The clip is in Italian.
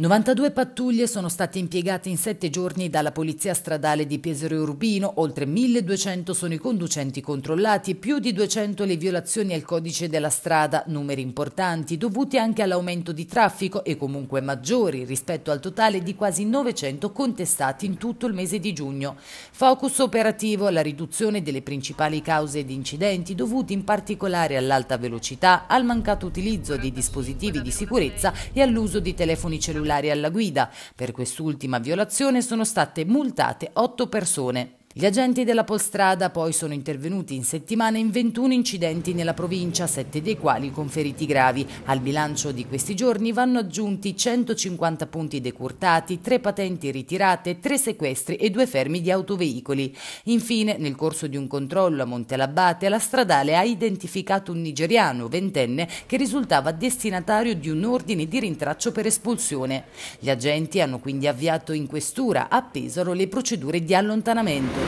92 pattuglie sono state impiegate in sette giorni dalla Polizia Stradale di Pesaro Urbino, oltre 1200 sono i conducenti controllati, più di 200 le violazioni al codice della strada, numeri importanti dovuti anche all'aumento di traffico e comunque maggiori rispetto al totale di quasi 900 contestati in tutto il mese di giugno. Focus operativo alla riduzione delle principali cause di incidenti dovuti in particolare all'alta velocità, al mancato utilizzo di dispositivi di sicurezza e all'uso di telefoni cellulari cellulare alla guida. Per quest'ultima violazione sono state multate otto persone. Gli agenti della Polstrada poi sono intervenuti in settimana in 21 incidenti nella provincia, 7 dei quali con feriti gravi. Al bilancio di questi giorni vanno aggiunti 150 punti decurtati, 3 patenti ritirate, 3 sequestri e 2 fermi di autoveicoli. Infine, nel corso di un controllo a Montelabate, la stradale ha identificato un nigeriano, ventenne, che risultava destinatario di un ordine di rintraccio per espulsione. Gli agenti hanno quindi avviato in questura a Pesaro le procedure di allontanamento.